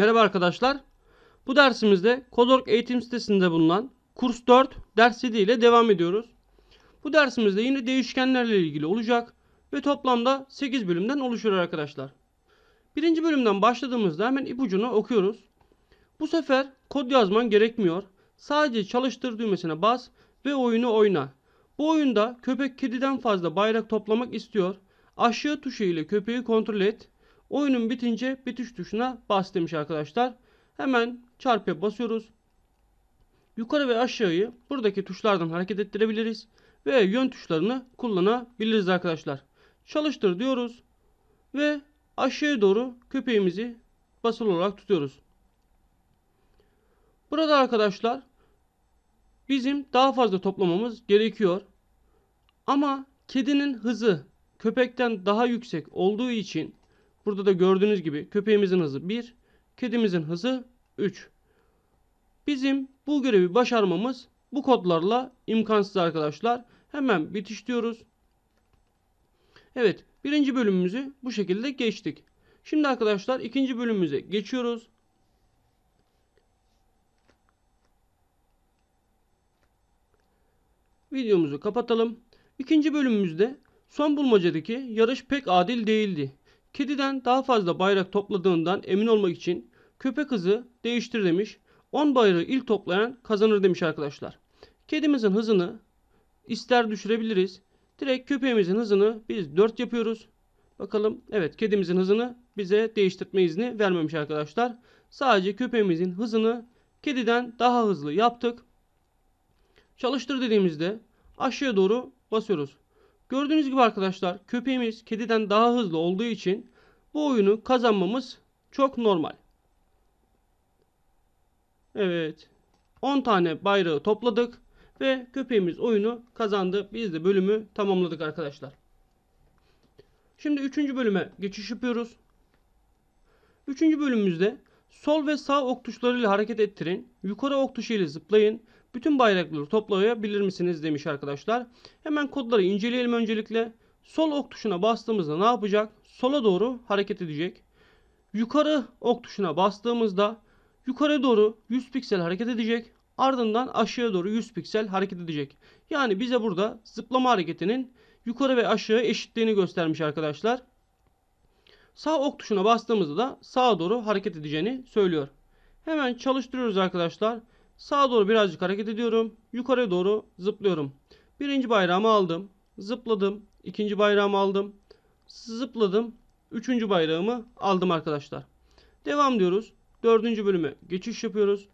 Merhaba arkadaşlar. Bu dersimizde Kodork eğitim sitesinde bulunan kurs 4 ders 7 ile devam ediyoruz. Bu dersimizde yine değişkenlerle ilgili olacak ve toplamda 8 bölümden oluşur arkadaşlar. Birinci bölümden başladığımızda hemen ipucunu okuyoruz. Bu sefer kod yazman gerekmiyor. Sadece çalıştır düğmesine bas ve oyunu oyna. Bu oyunda köpek kediden fazla bayrak toplamak istiyor. Aşağı tuşu ile köpeği kontrol et. Oyunun bitince bitiş tuşuna bas demiş arkadaşlar. Hemen çarpıya basıyoruz. Yukarı ve aşağıyı buradaki tuşlardan hareket ettirebiliriz. Ve yön tuşlarını kullanabiliriz arkadaşlar. Çalıştır diyoruz. Ve aşağıya doğru köpeğimizi basılı olarak tutuyoruz. Burada arkadaşlar bizim daha fazla toplamamız gerekiyor. Ama kedinin hızı köpekten daha yüksek olduğu için Burada da gördüğünüz gibi köpeğimizin hızı 1, kedimizin hızı 3. Bizim bu görevi başarmamız bu kodlarla imkansız arkadaşlar. Hemen bitiş diyoruz. Evet birinci bölümümüzü bu şekilde geçtik. Şimdi arkadaşlar ikinci bölümümüze geçiyoruz. Videomuzu kapatalım. İkinci bölümümüzde son bulmacadaki yarış pek adil değildi Kediden daha fazla bayrak topladığından emin olmak için köpek hızı değiştir demiş. 10 bayrağı ilk toplayan kazanır demiş arkadaşlar. Kedimizin hızını ister düşürebiliriz. Direkt köpeğimizin hızını biz 4 yapıyoruz. Bakalım evet kedimizin hızını bize değiştirme izni vermemiş arkadaşlar. Sadece köpeğimizin hızını kediden daha hızlı yaptık. Çalıştır dediğimizde aşağıya doğru basıyoruz. Gördüğünüz gibi arkadaşlar köpeğimiz kediden daha hızlı olduğu için bu oyunu kazanmamız çok normal. Evet. 10 tane bayrağı topladık ve köpeğimiz oyunu kazandı. Biz de bölümü tamamladık arkadaşlar. Şimdi 3. bölüme geçiş yapıyoruz. 3. bölümümüzde sol ve sağ ok tuşlarıyla hareket ettirin, yukarı ok tuşu ile zıplayın bütün bayrakları toplayabilir misiniz demiş arkadaşlar. Hemen kodları inceleyelim öncelikle. Sol ok tuşuna bastığımızda ne yapacak? Sola doğru hareket edecek. Yukarı ok tuşuna bastığımızda yukarı doğru 100 piksel hareket edecek. Ardından aşağıya doğru 100 piksel hareket edecek. Yani bize burada zıplama hareketinin yukarı ve aşağı eşitliğini göstermiş arkadaşlar. Sağ ok tuşuna bastığımızda da sağa doğru hareket edeceğini söylüyor. Hemen çalıştırıyoruz arkadaşlar. Sağa doğru birazcık hareket ediyorum. Yukarıya doğru zıplıyorum. Birinci bayrağımı aldım. Zıpladım. İkinci bayrağımı aldım. Zıpladım. Üçüncü bayrağımı aldım arkadaşlar. Devam diyoruz. Dördüncü bölüme geçiş yapıyoruz.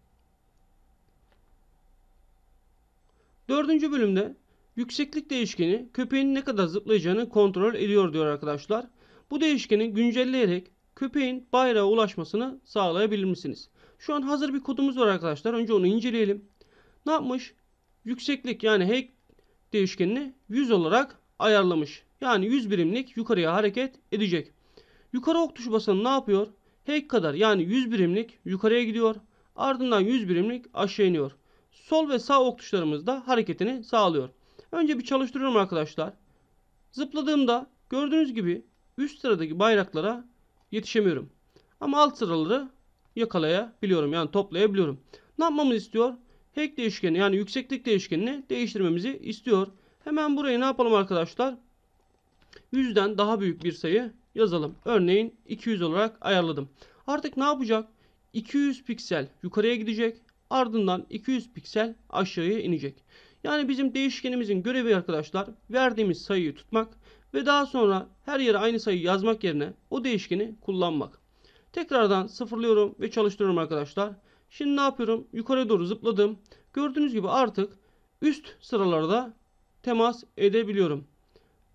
Dördüncü bölümde yükseklik değişkeni köpeğin ne kadar zıplayacağını kontrol ediyor diyor arkadaşlar. Bu değişkeni güncelleyerek köpeğin bayrağa ulaşmasını sağlayabilir misiniz? Şu an hazır bir kodumuz var arkadaşlar. Önce onu inceleyelim. Ne yapmış? Yükseklik yani hack değişkenini 100 olarak ayarlamış. Yani 100 birimlik yukarıya hareket edecek. Yukarı ok tuşu basanı ne yapıyor? Hack kadar yani 100 birimlik yukarıya gidiyor. Ardından 100 birimlik aşağı iniyor. Sol ve sağ ok tuşlarımız da hareketini sağlıyor. Önce bir çalıştırıyorum arkadaşlar. Zıpladığımda gördüğünüz gibi üst sıradaki bayraklara yetişemiyorum. Ama alt sıraları yakalayabiliyorum. Yani toplayabiliyorum. Ne yapmamızı istiyor? Hack değişkeni yani yükseklik değişkenini değiştirmemizi istiyor. Hemen burayı ne yapalım arkadaşlar? 100'den daha büyük bir sayı yazalım. Örneğin 200 olarak ayarladım. Artık ne yapacak? 200 piksel yukarıya gidecek. Ardından 200 piksel aşağıya inecek. Yani bizim değişkenimizin görevi arkadaşlar verdiğimiz sayıyı tutmak ve daha sonra her yere aynı sayı yazmak yerine o değişkeni kullanmak. Tekrardan sıfırlıyorum ve çalıştırıyorum arkadaşlar. Şimdi ne yapıyorum? Yukarıya doğru zıpladım. Gördüğünüz gibi artık üst sıralarda temas edebiliyorum.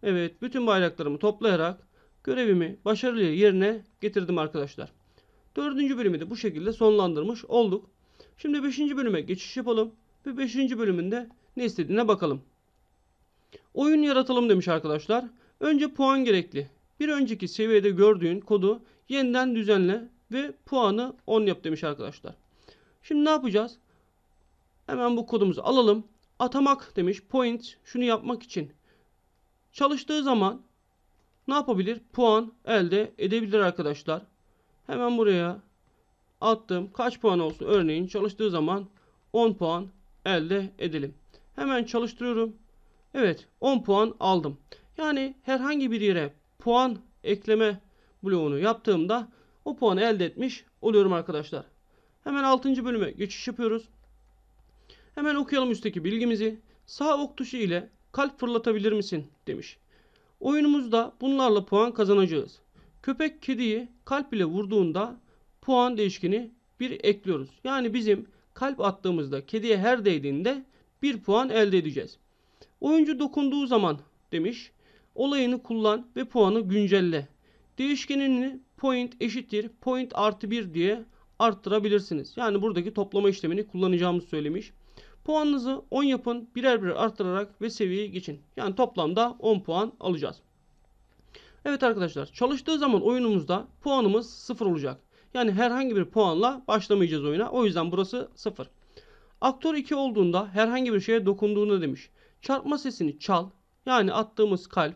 Evet bütün bayraklarımı toplayarak görevimi başarılı yerine getirdim arkadaşlar. Dördüncü bölümü de bu şekilde sonlandırmış olduk. Şimdi beşinci bölüme geçiş yapalım. Ve beşinci bölümünde ne istediğine bakalım. Oyun yaratalım demiş arkadaşlar. Önce puan gerekli. Bir önceki seviyede gördüğün kodu Yeniden düzenle ve puanı 10 yap demiş arkadaşlar. Şimdi ne yapacağız? Hemen bu kodumuzu alalım. Atamak demiş point şunu yapmak için. Çalıştığı zaman ne yapabilir? Puan elde edebilir arkadaşlar. Hemen buraya attım. Kaç puan olsun? Örneğin çalıştığı zaman 10 puan elde edelim. Hemen çalıştırıyorum. Evet 10 puan aldım. Yani herhangi bir yere puan ekleme bloğunu yaptığımda o puanı elde etmiş oluyorum arkadaşlar. Hemen 6. bölüme geçiş yapıyoruz. Hemen okuyalım üstteki bilgimizi. Sağ ok tuşu ile kalp fırlatabilir misin demiş. Oyunumuzda bunlarla puan kazanacağız. Köpek kediyi kalp ile vurduğunda puan değişkini bir ekliyoruz. Yani bizim kalp attığımızda kediye her değdiğinde bir puan elde edeceğiz. Oyuncu dokunduğu zaman demiş. Olayını kullan ve puanı güncelle Değişkenini point eşittir point artı 1 diye arttırabilirsiniz. Yani buradaki toplama işlemini kullanacağımızı söylemiş. Puanınızı 10 yapın birer birer arttırarak ve seviyeyi geçin. Yani toplamda 10 puan alacağız. Evet arkadaşlar çalıştığı zaman oyunumuzda puanımız 0 olacak. Yani herhangi bir puanla başlamayacağız oyuna. O yüzden burası 0. Aktör 2 olduğunda herhangi bir şeye dokunduğunda demiş. Çarpma sesini çal yani attığımız kalp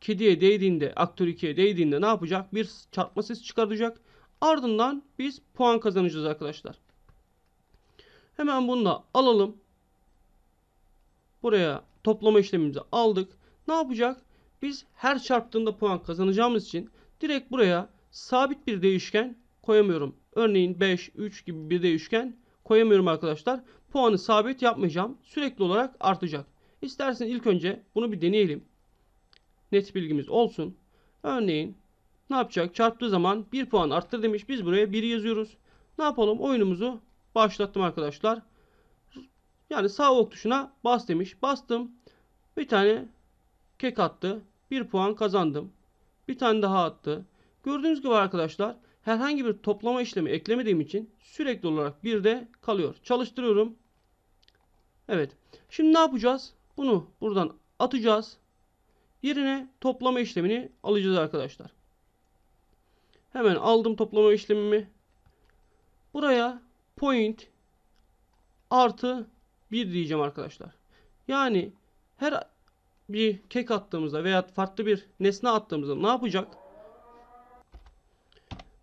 kediye değdiğinde, aktör 2'ye değdiğinde ne yapacak? Bir çarpma sesi çıkartacak. Ardından biz puan kazanacağız arkadaşlar. Hemen bunu da alalım. Buraya toplama işlemimizi aldık. Ne yapacak? Biz her çarptığında puan kazanacağımız için direkt buraya sabit bir değişken koyamıyorum. Örneğin 5, 3 gibi bir değişken koyamıyorum arkadaşlar. Puanı sabit yapmayacağım. Sürekli olarak artacak. İstersen ilk önce bunu bir deneyelim net bilgimiz olsun. Örneğin ne yapacak? Çarptığı zaman 1 puan arttı demiş. Biz buraya 1 yazıyoruz. Ne yapalım? Oyunumuzu başlattım arkadaşlar. Yani sağ ok tuşuna bas demiş. Bastım. Bir tane kek attı. 1 puan kazandım. Bir tane daha attı. Gördüğünüz gibi arkadaşlar herhangi bir toplama işlemi eklemediğim için sürekli olarak bir de kalıyor. Çalıştırıyorum. Evet. Şimdi ne yapacağız? Bunu buradan atacağız. Yerine toplama işlemini alacağız arkadaşlar. Hemen aldım toplama işlemimi. Buraya point artı 1 diyeceğim arkadaşlar. Yani her bir kek attığımızda veya farklı bir nesne attığımızda ne yapacak?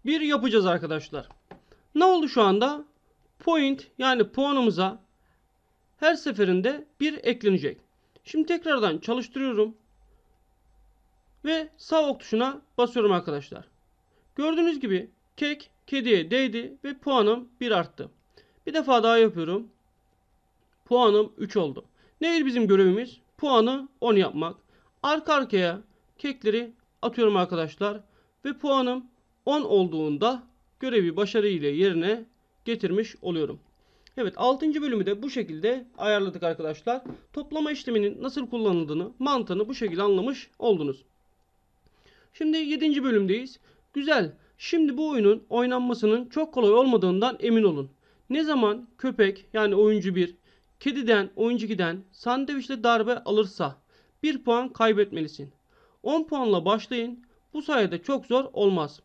Bir yapacağız arkadaşlar. Ne oldu şu anda? Point yani puanımıza her seferinde bir eklenecek. Şimdi tekrardan çalıştırıyorum. Ve sağ ok tuşuna basıyorum arkadaşlar. Gördüğünüz gibi kek kediye değdi ve puanım 1 arttı. Bir defa daha yapıyorum. Puanım 3 oldu. Neydi bizim görevimiz? Puanı 10 yapmak. Arka arkaya kekleri atıyorum arkadaşlar. Ve puanım 10 olduğunda görevi başarıyla yerine getirmiş oluyorum. Evet 6. bölümü de bu şekilde ayarladık arkadaşlar. Toplama işleminin nasıl kullanıldığını, mantığını bu şekilde anlamış oldunuz. Şimdi 7. bölümdeyiz. Güzel. Şimdi bu oyunun oynanmasının çok kolay olmadığından emin olun. Ne zaman köpek yani oyuncu 1 kediden oyuncu 2'den sandviçle darbe alırsa 1 puan kaybetmelisin. 10 puanla başlayın. Bu sayede çok zor olmaz.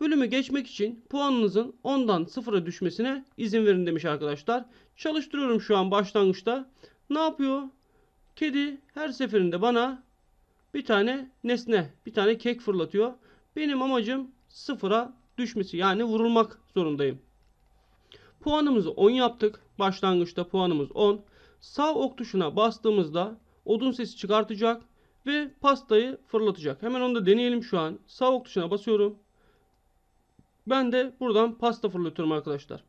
Bölümü geçmek için puanınızın 10'dan 0'a düşmesine izin verin demiş arkadaşlar. Çalıştırıyorum şu an başlangıçta. Ne yapıyor? Kedi her seferinde bana bir tane nesne, bir tane kek fırlatıyor. Benim amacım sıfıra düşmesi yani vurulmak zorundayım. Puanımızı 10 yaptık. Başlangıçta puanımız 10. Sağ ok tuşuna bastığımızda odun sesi çıkartacak ve pastayı fırlatacak. Hemen onu da deneyelim şu an. Sağ ok tuşuna basıyorum. Ben de buradan pasta fırlatıyorum arkadaşlar.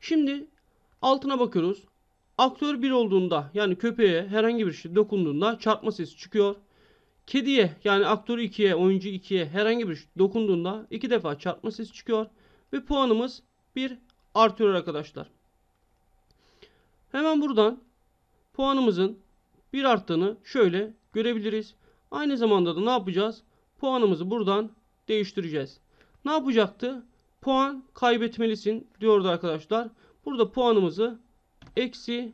Şimdi altına bakıyoruz. Aktör bir olduğunda yani köpeğe herhangi bir şey dokunduğunda çarpma sesi çıkıyor. Kediye yani aktör 2'ye oyuncu 2'ye herhangi bir şey dokunduğunda 2 defa çarpma sesi çıkıyor. Ve puanımız 1 artıyor arkadaşlar. Hemen buradan puanımızın 1 arttığını şöyle görebiliriz. Aynı zamanda da ne yapacağız? Puanımızı buradan değiştireceğiz. Ne yapacaktı? Puan kaybetmelisin diyordu arkadaşlar. Burada puanımızı eksi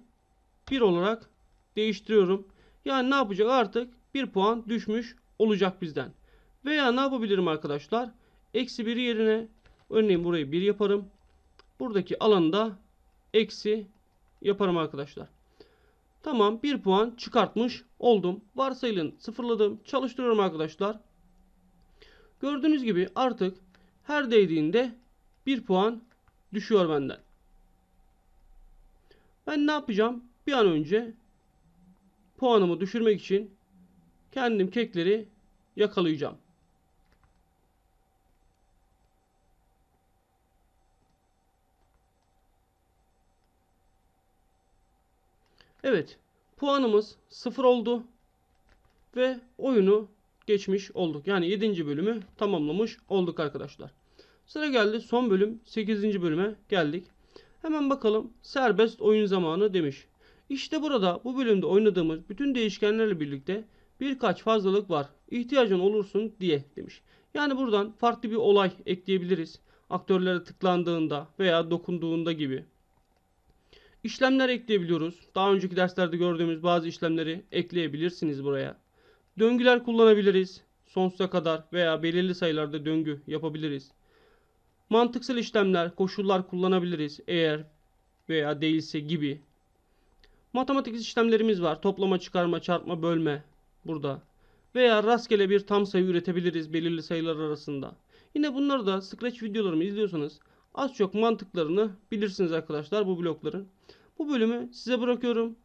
1 olarak değiştiriyorum. Yani ne yapacak artık? 1 puan düşmüş olacak bizden. Veya ne yapabilirim arkadaşlar? Eksi 1 yerine örneğin burayı 1 yaparım. Buradaki alanı da eksi yaparım arkadaşlar. Tamam 1 puan çıkartmış oldum. Varsayılın sıfırladım. Çalıştırıyorum arkadaşlar. Gördüğünüz gibi artık her değdiğinde 1 puan düşüyor benden. Ben ne yapacağım? Bir an önce puanımı düşürmek için kendim kekleri yakalayacağım. Evet. Puanımız 0 oldu. Ve oyunu geçmiş olduk. Yani 7. bölümü tamamlamış olduk arkadaşlar. Sıra geldi son bölüm 8. bölüme geldik. Hemen bakalım serbest oyun zamanı demiş. İşte burada bu bölümde oynadığımız bütün değişkenlerle birlikte birkaç fazlalık var. İhtiyacın olursun diye demiş. Yani buradan farklı bir olay ekleyebiliriz. Aktörlere tıklandığında veya dokunduğunda gibi. İşlemler ekleyebiliyoruz. Daha önceki derslerde gördüğümüz bazı işlemleri ekleyebilirsiniz buraya. Döngüler kullanabiliriz. Sonsuza kadar veya belirli sayılarda döngü yapabiliriz. Mantıksal işlemler, koşullar kullanabiliriz eğer veya değilse gibi. Matematik işlemlerimiz var. Toplama, çıkarma, çarpma, bölme burada. Veya rastgele bir tam sayı üretebiliriz belirli sayılar arasında. Yine bunları da Scratch videolarımı izliyorsanız az çok mantıklarını bilirsiniz arkadaşlar bu blokların. Bu bölümü size bırakıyorum.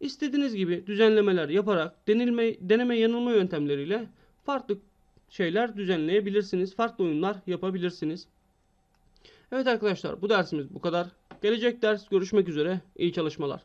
İstediğiniz gibi düzenlemeler yaparak denilme, deneme yanılma yöntemleriyle farklı şeyler düzenleyebilirsiniz. Farklı oyunlar yapabilirsiniz. Evet arkadaşlar bu dersimiz bu kadar. Gelecek ders görüşmek üzere. İyi çalışmalar.